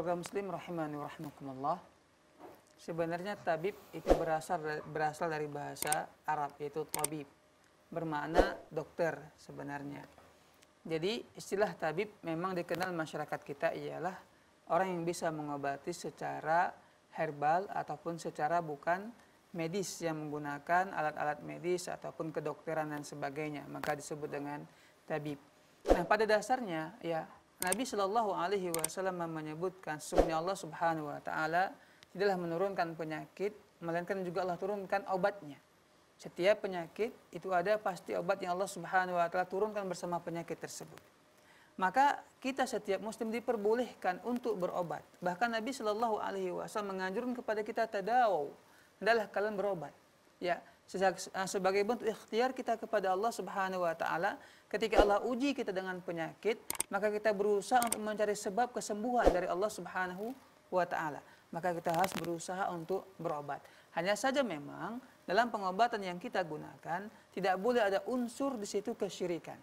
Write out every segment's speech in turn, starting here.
keluarga Muslim rahimani wa rahimakumullah. Sebenarnya tabib itu berasal berasal dari bahasa Arab yaitu tabib. Bermakna dokter sebenarnya. Jadi istilah tabib memang dikenal masyarakat kita ialah orang yang bisa mengobati secara herbal ataupun secara bukan medis yang menggunakan alat-alat medis ataupun kedokteran dan sebagainya. Maka disebut dengan tabib. Nah pada dasarnya ya Nabi Shallallahu Alaihi Wasallam menyebutkan sesungguhnya Allah Subhanahu Wa Taala tidaklah menurunkan penyakit, melainkan juga Allah turunkan obatnya. Setiap penyakit itu ada pasti obat yang Allah Subhanahu Wa Taala turunkan bersama penyakit tersebut. Maka kita setiap muslim diperbolehkan untuk berobat. Bahkan Nabi Shallallahu Alaihi Wasallam menganjurkan kepada kita tadawu, adalah kalian berobat. Ya, Ah, sebagai bentuk ikhtiar kita kepada Allah Subhanahu wa taala ketika Allah uji kita dengan penyakit maka kita berusaha untuk mencari sebab kesembuhan dari Allah Subhanahu wa taala maka kita harus berusaha untuk berobat hanya saja memang dalam pengobatan yang kita gunakan tidak boleh ada unsur di situ kesyirikan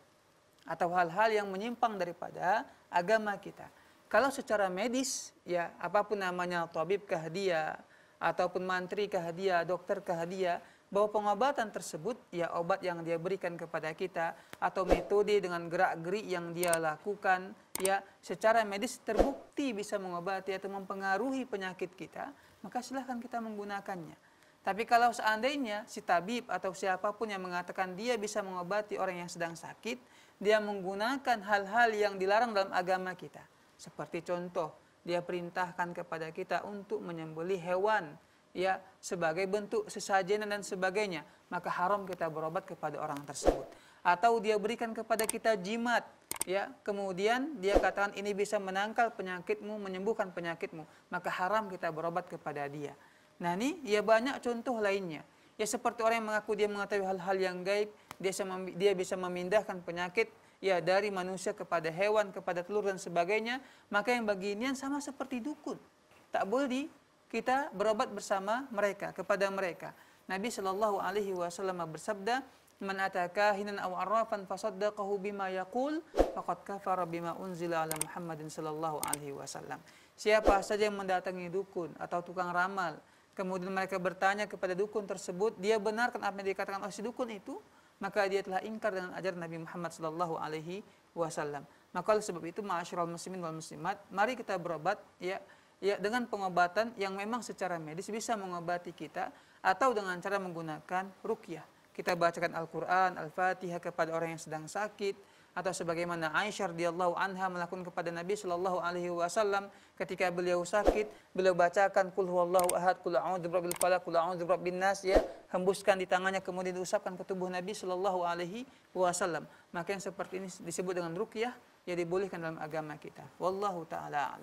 atau hal-hal yang menyimpang daripada agama kita kalau secara medis ya apapun namanya tabib kah dia ataupun mantri kah dia dokter kah dia bahwa pengobatan tersebut ya obat yang dia berikan kepada kita atau metode dengan gerak-gerik yang dia lakukan ya secara medis terbukti bisa mengobati atau mempengaruhi penyakit kita maka silahkan kita menggunakannya tapi kalau seandainya si tabib atau siapapun yang mengatakan dia bisa mengobati orang yang sedang sakit dia menggunakan hal-hal yang dilarang dalam agama kita seperti contoh dia perintahkan kepada kita untuk menyembeli hewan ya sebagai bentuk sesajenan dan sebagainya maka haram kita berobat kepada orang tersebut atau dia berikan kepada kita jimat ya kemudian dia katakan ini bisa menangkal penyakitmu menyembuhkan penyakitmu maka haram kita berobat kepada dia nah ini ya banyak contoh lainnya ya seperti orang yang mengaku dia mengetahui hal-hal yang gaib dia bisa dia bisa memindahkan penyakit ya dari manusia kepada hewan kepada telur dan sebagainya maka yang beginian sama seperti dukun tak boleh di kita berobat bersama mereka kepada mereka. Nabi Shallallahu Alaihi Wasallam bersabda, "Man ataka hinan aw arrafan fasaddaqahu bima yaqul faqad kafara bima unzila ala Muhammadin Shallallahu alaihi wasallam." Siapa saja yang mendatangi dukun atau tukang ramal, kemudian mereka bertanya kepada dukun tersebut, dia benarkan apa yang dikatakan oleh si dukun itu, maka dia telah ingkar dengan ajaran Nabi Muhammad shallallahu alaihi wasallam. Maka oleh sebab itu, ma'asyiral muslimin wal muslimat, mari kita berobat ya ya dengan pengobatan yang memang secara medis bisa mengobati kita atau dengan cara menggunakan rukyah. Kita bacakan Al-Qur'an, Al-Fatihah kepada orang yang sedang sakit atau sebagaimana Aisyah radhiyallahu anha melakukan kepada Nabi Shallallahu alaihi wasallam ketika beliau sakit, beliau bacakan kul huwallahu ahad, kul a'udzu birabbil falaq, kul a'udzu birabbin nas ya, hembuskan di tangannya kemudian diusapkan ke tubuh Nabi Shallallahu alaihi wasallam. Maka yang seperti ini disebut dengan ruqyah, yang dibolehkan dalam agama kita. Wallahu taala